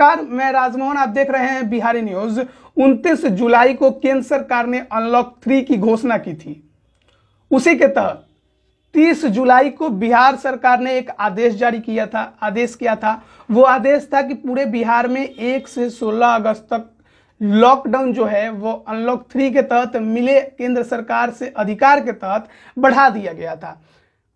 नमस्कार मैं राजमोहन आप देख रहे हैं बिहारी न्यूज 29 जुलाई को केंद्र सरकार ने अनलॉक थ्री की घोषणा की थी उसी के तहत 30 जुलाई को बिहार सरकार ने एक आदेश जारी किया था आदेश किया था वो आदेश था कि पूरे बिहार में 1 से 16 अगस्त तक लॉकडाउन जो है वो अनलॉक थ्री के तहत मिले केंद्र सरकार से अधिकार के तहत बढ़ा दिया गया था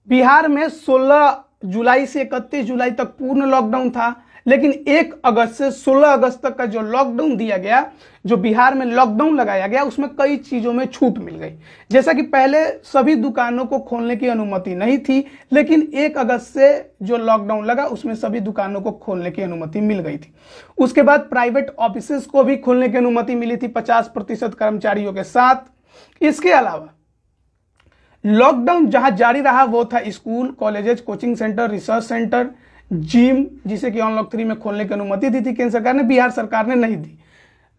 बिहार में 16 जुलाई से इकतीस जुलाई तक पूर्ण लॉकडाउन था लेकिन एक अगस्त से सोलह अगस्त तक का जो लॉकडाउन दिया गया जो बिहार में लॉकडाउन लगाया गया उसमें कई चीज़ों में छूट मिल गई जैसा कि पहले सभी दुकानों को खोलने की अनुमति नहीं थी लेकिन एक अगस्त से जो लॉकडाउन लगा उसमें सभी दुकानों को खोलने की अनुमति मिल गई थी उसके बाद प्राइवेट ऑफिस को भी खोलने की अनुमति मिली थी पचास प्रतिशत कर्मचारियों के साथ इसके अलावा लॉकडाउन जहां जारी रहा वो था school colleges coaching centre research centre gym जिसे कि अनलॉक थ्री में खोलने की अनुमति दी थी केंद्र सरकार ने बिहार सरकार ने नहीं दी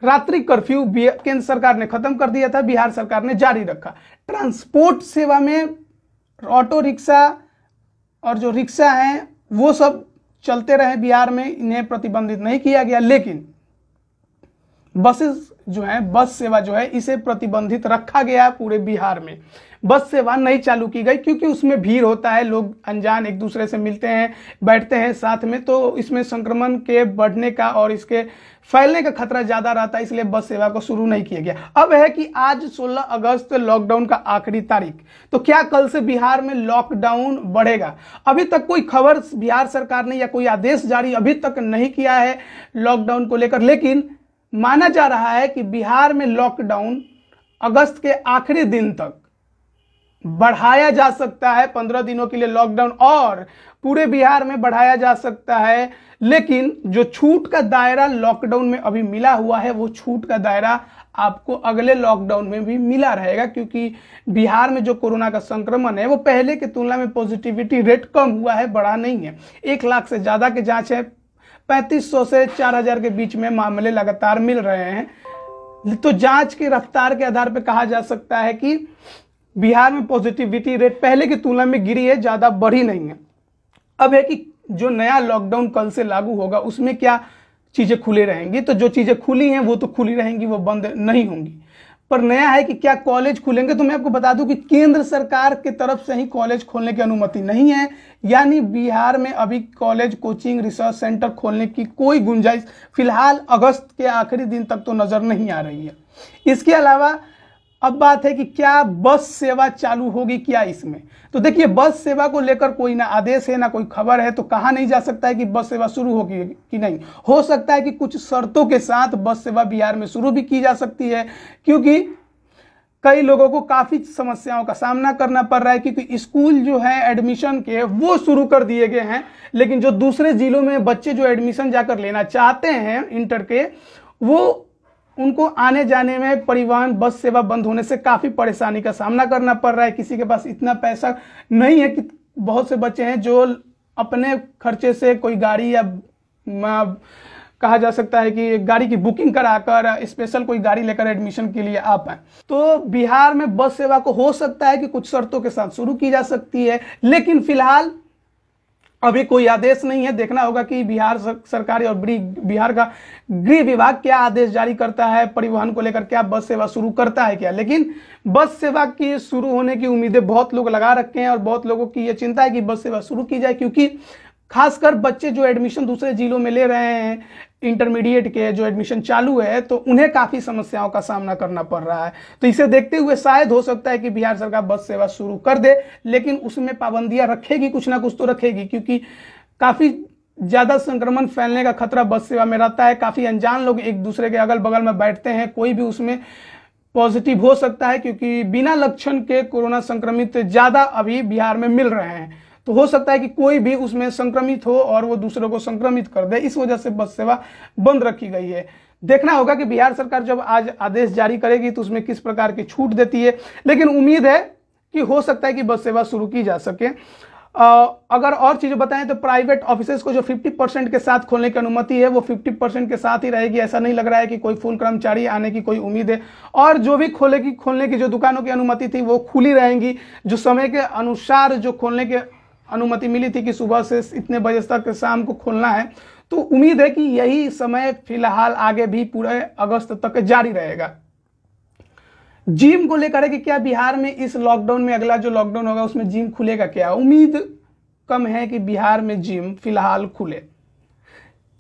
रात्रि कर्फ्यू केंद्र सरकार ने खत्म कर दिया था बिहार सरकार ने जारी रखा ट्रांसपोर्ट सेवा में ऑटो रिक्शा और जो रिक्शा हैं वो सब चलते रहे बिहार में इन्हें प्रतिबंधित नहीं किया गया लेकिन बसेस जो है बस सेवा जो है इसे प्रतिबंधित रखा गया है पूरे बिहार में बस सेवा नहीं चालू की गई क्योंकि उसमें भीड़ होता है लोग अनजान एक दूसरे से मिलते हैं बैठते हैं साथ में तो इसमें संक्रमण के बढ़ने का और इसके फैलने का खतरा ज़्यादा रहता है इसलिए बस सेवा को शुरू नहीं किया गया अब है कि आज 16 अगस्त लॉकडाउन का आखिरी तारीख तो क्या कल से बिहार में लॉकडाउन बढ़ेगा अभी तक कोई खबर बिहार सरकार ने या कोई आदेश जारी अभी तक नहीं किया है लॉकडाउन को लेकर लेकिन माना जा रहा है कि बिहार में लॉकडाउन अगस्त के आखिरी दिन तक बढ़ाया जा सकता है पंद्रह दिनों के लिए लॉकडाउन और पूरे बिहार में बढ़ाया जा सकता है लेकिन जो छूट का दायरा लॉकडाउन में अभी मिला हुआ है वो छूट का दायरा आपको अगले लॉकडाउन में भी मिला रहेगा क्योंकि बिहार में जो कोरोना का संक्रमण है वो पहले की तुलना में पॉजिटिविटी रेट कम हुआ है बढ़ा नहीं है एक लाख से ज़्यादा के जाँच है 3500 से 4000 के बीच में मामले लगातार मिल रहे हैं तो जांच की रफ्तार के आधार पर कहा जा सकता है कि बिहार में पॉजिटिविटी रेट पहले की तुलना में गिरी है ज़्यादा बढ़ी नहीं है अब है कि जो नया लॉकडाउन कल से लागू होगा उसमें क्या चीज़ें खुली रहेंगी तो जो चीज़ें खुली हैं वो तो खुली रहेंगी वो बंद नहीं होंगी पर नया है कि क्या कॉलेज खुलेंगे तो मैं आपको बता दूं कि केंद्र सरकार की के तरफ से ही कॉलेज खोलने की अनुमति नहीं है यानी बिहार में अभी कॉलेज कोचिंग रिसर्च सेंटर खोलने की कोई गुंजाइश फिलहाल अगस्त के आखिरी दिन तक तो नज़र नहीं आ रही है इसके अलावा अब बात है कि क्या बस सेवा चालू होगी क्या इसमें तो देखिए बस सेवा को लेकर कोई ना आदेश है ना कोई खबर है तो कहा नहीं जा सकता है कि बस सेवा शुरू होगी कि नहीं हो सकता है कि कुछ शर्तों के साथ बस सेवा बिहार में शुरू भी की जा सकती है क्योंकि कई लोगों को काफ़ी समस्याओं का सामना करना पड़ रहा है क्योंकि स्कूल जो है एडमिशन के वो शुरू कर दिए गए हैं लेकिन जो दूसरे जिलों में बच्चे जो एडमिशन जाकर लेना चाहते हैं इंटर के वो उनको आने जाने में परिवहन बस सेवा बंद होने से काफ़ी परेशानी का सामना करना पड़ रहा है किसी के पास इतना पैसा नहीं है कि बहुत से बच्चे हैं जो अपने खर्चे से कोई गाड़ी या कहा जा सकता है कि गाड़ी की बुकिंग कराकर स्पेशल कोई गाड़ी लेकर एडमिशन के लिए आ पाए तो बिहार में बस सेवा को हो सकता है कि कुछ शर्तों के साथ शुरू की जा सकती है लेकिन फिलहाल अभी कोई आदेश नहीं है देखना होगा कि बिहार सरकार और बिहार का गृह विभाग क्या आदेश जारी करता है परिवहन को लेकर क्या बस सेवा शुरू करता है क्या लेकिन बस सेवा की शुरू होने की उम्मीदें बहुत लोग लगा रखे हैं और बहुत लोगों की ये चिंता है कि बस सेवा शुरू की जाए क्योंकि खासकर बच्चे जो एडमिशन दूसरे जिलों में ले रहे हैं इंटरमीडिएट के जो एडमिशन चालू है तो उन्हें काफ़ी समस्याओं का सामना करना पड़ रहा है तो इसे देखते हुए शायद हो सकता है कि बिहार सरकार बस सेवा शुरू कर दे लेकिन उसमें पाबंदियां रखेगी कुछ ना कुछ तो रखेगी क्योंकि काफ़ी ज़्यादा संक्रमण फैलने का खतरा बस सेवा में रहता है काफ़ी अनजान लोग एक दूसरे के अगल बगल में बैठते हैं कोई भी उसमें पॉजिटिव हो सकता है क्योंकि बिना लक्षण के कोरोना संक्रमित ज़्यादा अभी बिहार में मिल रहे हैं तो हो सकता है कि कोई भी उसमें संक्रमित हो और वो दूसरों को संक्रमित कर दे इस वजह से बस सेवा बंद रखी गई है देखना होगा कि बिहार सरकार जब आज आदेश जारी करेगी तो उसमें किस प्रकार की छूट देती है लेकिन उम्मीद है कि हो सकता है कि बस सेवा शुरू की जा सके आ, अगर और चीज़ें बताएं तो प्राइवेट ऑफिसेज को जो 50 परसेंट के साथ खोलने की अनुमति है वो 50 परसेंट के साथ ही रहेगी ऐसा नहीं लग रहा है कि कोई फुल कर्मचारी आने की कोई उम्मीद है और जो भी खोले की खोलने की जो दुकानों की अनुमति थी वो खुली रहेंगी जो समय के अनुसार जो खोलने के अनुमति मिली थी कि सुबह से इतने बजे तक शाम को खोलना है तो उम्मीद है कि यही समय फिलहाल आगे भी पूरे अगस्त तक जारी रहेगा जिम को लेकर है कि क्या बिहार में इस लॉकडाउन में अगला जो लॉकडाउन होगा उसमें जिम खुलेगा क्या उम्मीद कम है कि बिहार में जिम फिलहाल खुले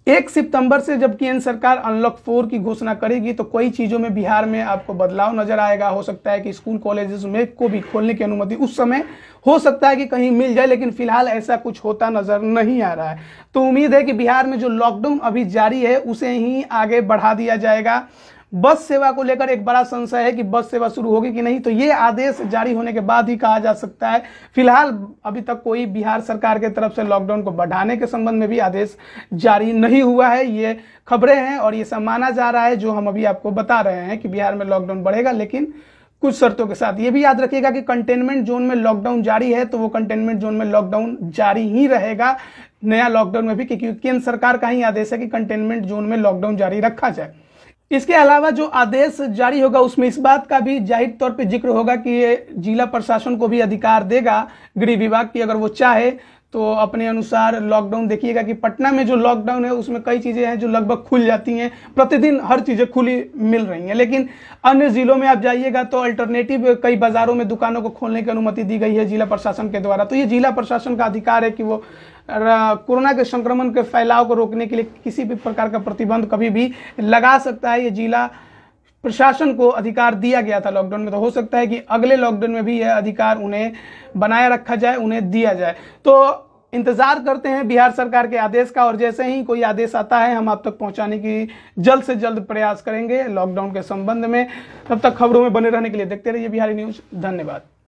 एक सितंबर से जब केंद्र सरकार अनलॉक फोर की घोषणा करेगी तो कई चीज़ों में बिहार में आपको बदलाव नजर आएगा हो सकता है कि स्कूल कॉलेजेस में को भी खोलने की अनुमति उस समय हो सकता है कि कहीं मिल जाए लेकिन फिलहाल ऐसा कुछ होता नजर नहीं आ रहा है तो उम्मीद है कि बिहार में जो लॉकडाउन अभी जारी है उसे ही आगे बढ़ा दिया जाएगा बस सेवा को लेकर एक बड़ा संशय है कि बस सेवा शुरू होगी कि नहीं तो ये आदेश जारी होने के बाद ही कहा जा सकता है फिलहाल अभी तक कोई बिहार सरकार के तरफ से लॉकडाउन को बढ़ाने के संबंध में भी आदेश जारी नहीं हुआ है ये खबरें हैं और ये सब माना जा रहा है जो हम अभी आपको बता रहे हैं कि बिहार में लॉकडाउन बढ़ेगा लेकिन कुछ शर्तों के साथ ये भी याद रखिएगा कि कंटेनमेंट जोन में लॉकडाउन जारी है तो वो कंटेनमेंट जोन में लॉकडाउन जारी ही रहेगा नया लॉकडाउन में भी क्योंकि केंद्र सरकार का ही आदेश है कि कंटेनमेंट जोन में लॉकडाउन जारी रखा जाए इसके अलावा जो आदेश जारी होगा उसमें इस बात का भी जाहिर तौर पर जिक्र होगा कि ये जिला प्रशासन को भी अधिकार देगा गृह विभाग की अगर वो चाहे तो अपने अनुसार लॉकडाउन देखिएगा कि पटना में जो लॉकडाउन है उसमें कई चीज़ें हैं जो लगभग खुल जाती हैं प्रतिदिन हर चीज़ें खुली मिल रही हैं लेकिन अन्य ज़िलों में आप जाइएगा तो अल्टरनेटिव कई बाज़ारों में दुकानों को खोलने की अनुमति दी गई है जिला प्रशासन के द्वारा तो ये जिला प्रशासन का अधिकार है कि वो कोरोना के संक्रमण के फैलाव को रोकने के लिए किसी भी प्रकार का प्रतिबंध कभी भी लगा सकता है ये जिला प्रशासन को अधिकार दिया गया था लॉकडाउन में तो हो सकता है कि अगले लॉकडाउन में भी यह अधिकार उन्हें बनाए रखा जाए उन्हें दिया जाए तो इंतजार करते हैं बिहार सरकार के आदेश का और जैसे ही कोई आदेश आता है हम आप तक पहुंचाने की जल्द से जल्द प्रयास करेंगे लॉकडाउन के संबंध में तब तक खबरों में बने रहने के लिए देखते रहिए बिहारी न्यूज धन्यवाद